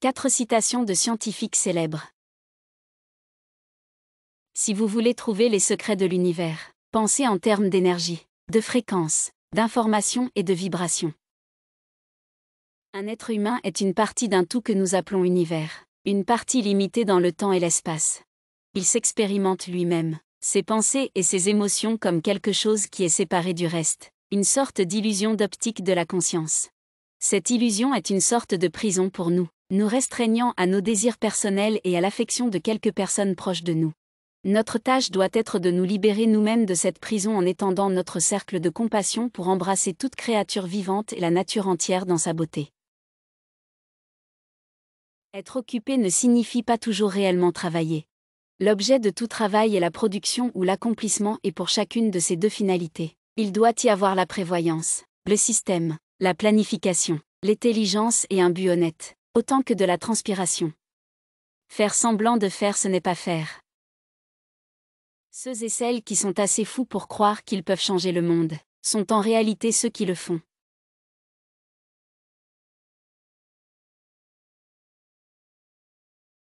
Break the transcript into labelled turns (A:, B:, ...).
A: Quatre citations de scientifiques célèbres. Si vous voulez trouver les secrets de l'univers, pensez en termes d'énergie, de fréquence, d'information et de vibration. Un être humain est une partie d'un tout que nous appelons univers, une partie limitée dans le temps et l'espace. Il s'expérimente lui-même, ses pensées et ses émotions comme quelque chose qui est séparé du reste, une sorte d'illusion d'optique de la conscience. Cette illusion est une sorte de prison pour nous, nous restreignant à nos désirs personnels et à l'affection de quelques personnes proches de nous. Notre tâche doit être de nous libérer nous-mêmes de cette prison en étendant notre cercle de compassion pour embrasser toute créature vivante et la nature entière dans sa beauté. Être occupé ne signifie pas toujours réellement travailler. L'objet de tout travail est la production ou l'accomplissement et pour chacune de ces deux finalités, il doit y avoir la prévoyance, le système, la planification, l'intelligence et un but honnête autant que de la transpiration. Faire semblant de faire ce n'est pas faire. Ceux et celles qui sont assez fous pour croire qu'ils peuvent changer le monde, sont en réalité ceux qui le font.